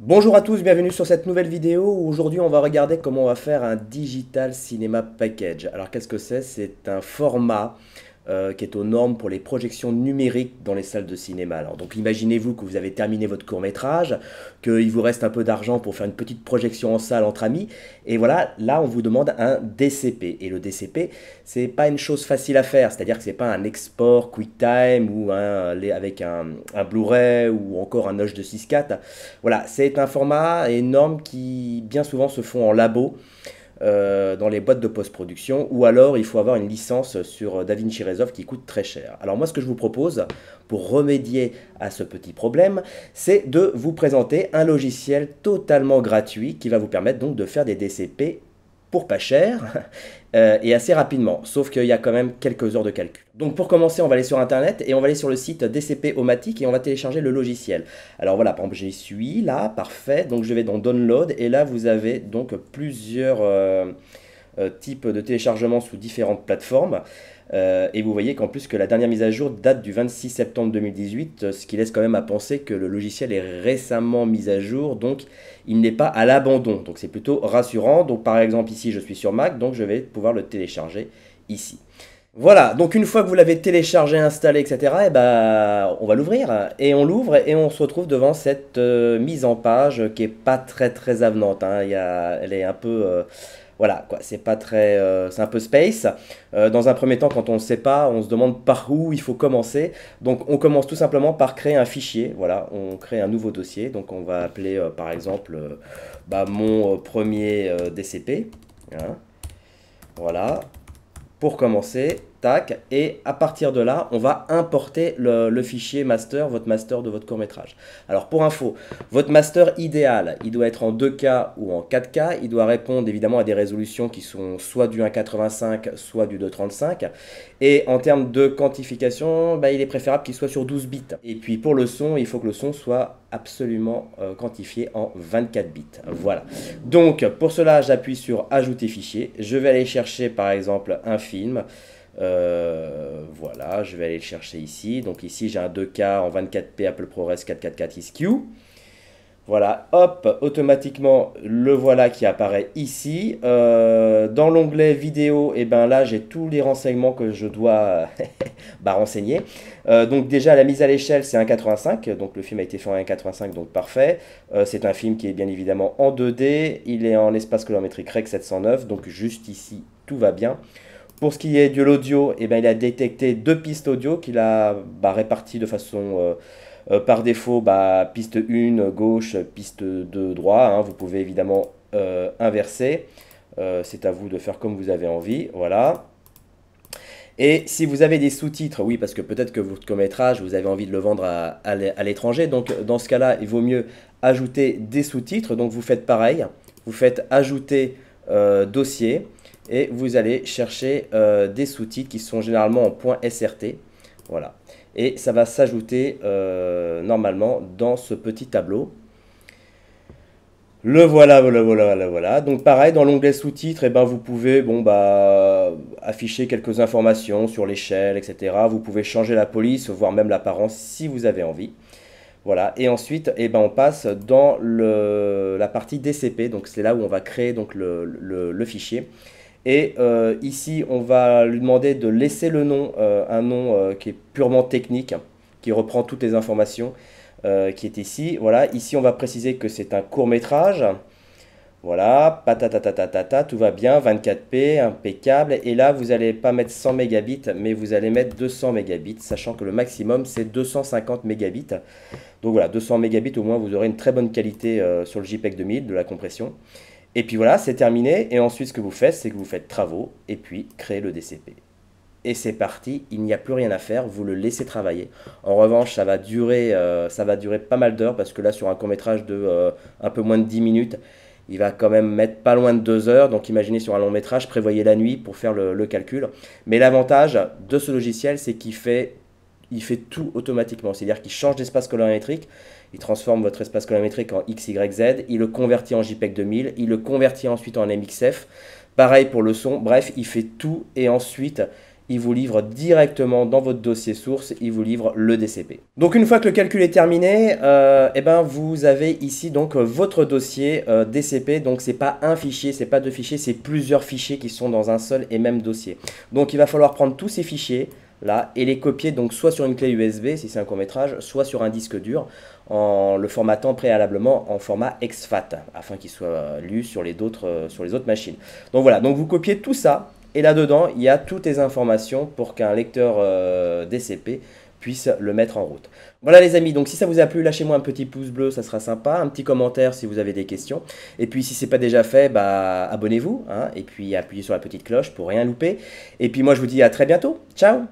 Bonjour à tous, bienvenue sur cette nouvelle vidéo où aujourd'hui on va regarder comment on va faire un Digital Cinema Package. Alors qu'est-ce que c'est C'est un format euh, qui est aux normes pour les projections numériques dans les salles de cinéma. Alors, donc imaginez-vous que vous avez terminé votre court métrage, qu'il vous reste un peu d'argent pour faire une petite projection en salle entre amis, et voilà, là on vous demande un DCP. Et le DCP, c'est pas une chose facile à faire, c'est-à-dire que c'est pas un export QuickTime ou un, avec un, Blu-ray ou encore un Osh de 6.4. Voilà, c'est un format énorme qui bien souvent se font en labo. Euh, dans les boîtes de post-production, ou alors il faut avoir une licence sur euh, DaVinci Resolve qui coûte très cher. Alors moi ce que je vous propose pour remédier à ce petit problème, c'est de vous présenter un logiciel totalement gratuit qui va vous permettre donc de faire des DCP pour pas cher euh, et assez rapidement, sauf qu'il y a quand même quelques heures de calcul. Donc pour commencer, on va aller sur internet et on va aller sur le site DCP Omatic et on va télécharger le logiciel. Alors voilà, par exemple, j'y suis là, parfait, donc je vais dans Download et là vous avez donc plusieurs... Euh, euh, type de téléchargement sous différentes plateformes. Euh, et vous voyez qu'en plus que la dernière mise à jour date du 26 septembre 2018, euh, ce qui laisse quand même à penser que le logiciel est récemment mis à jour, donc il n'est pas à l'abandon. Donc c'est plutôt rassurant. Donc par exemple ici je suis sur Mac, donc je vais pouvoir le télécharger ici. Voilà, donc une fois que vous l'avez téléchargé, installé, etc., et bah, on va l'ouvrir. Et on l'ouvre et on se retrouve devant cette mise en page qui est pas très très avenante. Hein. Il y elle est un peu voilà, quoi, c'est pas très. Euh, c'est un peu space. Euh, dans un premier temps, quand on ne sait pas, on se demande par où il faut commencer. Donc, on commence tout simplement par créer un fichier. Voilà, on crée un nouveau dossier. Donc, on va appeler euh, par exemple bah, mon premier DCP. Hein. Voilà. Pour commencer, tac, et à partir de là, on va importer le, fichier master, votre master de votre court-métrage. Alors pour info, votre master idéal, il doit être en 2K ou en 4K, il doit répondre évidemment à des résolutions qui sont soit du 1.85, soit du 2.35, et en termes de quantification, bah, il est préférable qu'il soit sur 12 bits. Et puis pour le son, il faut que le son soit absolument euh, quantifié en 24 bits. Voilà. Donc pour cela, j'appuie sur Ajouter fichier. Je vais aller chercher par exemple un film. Euh, voilà, je vais aller le chercher ici. Donc ici, j'ai un 2K en 24p Apple ProRes 444 ISQ. Voilà, hop, automatiquement, le voilà qui apparaît ici. Euh, dans l'onglet vidéo, et eh ben là, j'ai tous les renseignements que je dois bah, renseigner. Euh, donc déjà, la mise à l'échelle, c'est 1,85. Donc le film a été fait en 1,85, donc parfait. c'est un film qui est bien évidemment en 2D. Il est en espace colorimétrique REC 709, donc juste ici, tout va bien. Pour ce qui est de l'audio, eh ben, il a détecté deux pistes audio qu'il a bah, réparties de façon euh, euh, par défaut, bah, piste 1 gauche, piste 2 droit. Hein. vous pouvez évidemment euh, inverser. c'est à vous de faire comme vous avez envie. Voilà. Et si vous avez des sous-titres, oui, parce que peut-être que votre cométrage, vous avez envie de le vendre à, l'étranger. Donc, dans ce cas-là, il vaut mieux ajouter des sous-titres. Donc, vous faites pareil. Vous faites ajouter dossier et vous allez chercher euh, des sous-titres qui sont généralement en point SRT. Voilà. Et ça va s'ajouter euh, normalement dans ce petit tableau. Le voilà, voilà, voilà, voilà, Donc pareil, dans l'onglet sous-titres, eh ben, vous pouvez bah, afficher quelques informations sur l'échelle, etc. Vous pouvez changer la police, voire même l'apparence si vous avez envie. Voilà. Et ensuite, eh ben, on passe dans la partie DCP. Donc c'est là où on va créer donc, le fichier. Et euh, ici, on va lui demander de laisser le nom, euh, un nom euh, qui est purement technique, qui reprend toutes les informations qui est ici. Voilà, ici, on va préciser que c'est un court métrage. Voilà, patatatata, tout va bien, 24p, impeccable. Et là, vous n'allez pas mettre 100 mégabits, mais vous allez mettre 200 mégabits, sachant que le maximum, c'est 250 mégabits. Donc voilà, 200 mégabits, au moins, vous aurez une très bonne qualité sur le JPEG 2000, de la compression. Et puis voilà, c'est terminé. Et ensuite, ce que vous faites, c'est que vous faites travaux et puis créez le DCP. Et c'est parti, il n'y a plus rien à faire, vous le laissez travailler. En revanche, ça va durer, euh, ça va durer pas mal d'heures parce que là, sur un court métrage de euh, un peu moins de 10 minutes, il va quand même mettre pas loin de 2 heures. Donc imaginez sur un long métrage, prévoyez la nuit pour faire le, le calcul. Mais l'avantage de ce logiciel, c'est qu'il fait il fait tout automatiquement. C'est-à-dire qu'il change d'espace colorimétrique, il transforme votre espace colorimétrique en XYZ, il le convertit en JPEG 2000, il le convertit ensuite en MXF. Pareil pour le son, bref, il fait tout et ensuite il vous livre directement dans votre dossier source, il vous livre le DCP. Donc une fois que le calcul est terminé, euh, eh ben vous avez ici donc votre dossier euh, DCP. Donc ce n'est pas un fichier, ce n'est pas deux fichiers, c'est plusieurs fichiers qui sont dans un seul et même dossier. Donc il va falloir prendre tous ces fichiers, et les copier donc soit sur une clé USB, si c'est un court métrage, soit sur un disque dur, en le formatant préalablement en format exFAT, afin qu'il soit euh, lu sur les, autres, euh, sur les autres machines. Donc voilà, donc vous copiez tout ça, et là-dedans, il y a toutes les informations pour qu'un lecteur euh, DCP puisse le mettre en route. Voilà les amis, donc si ça vous a plu, lâchez-moi un petit pouce bleu, ça sera sympa, un petit commentaire si vous avez des questions. Et puis si ce c'est pas déjà fait, bah abonnez-vous, hein, et puis appuyez sur la petite cloche pour rien louper. Et puis moi je vous dis à très bientôt, ciao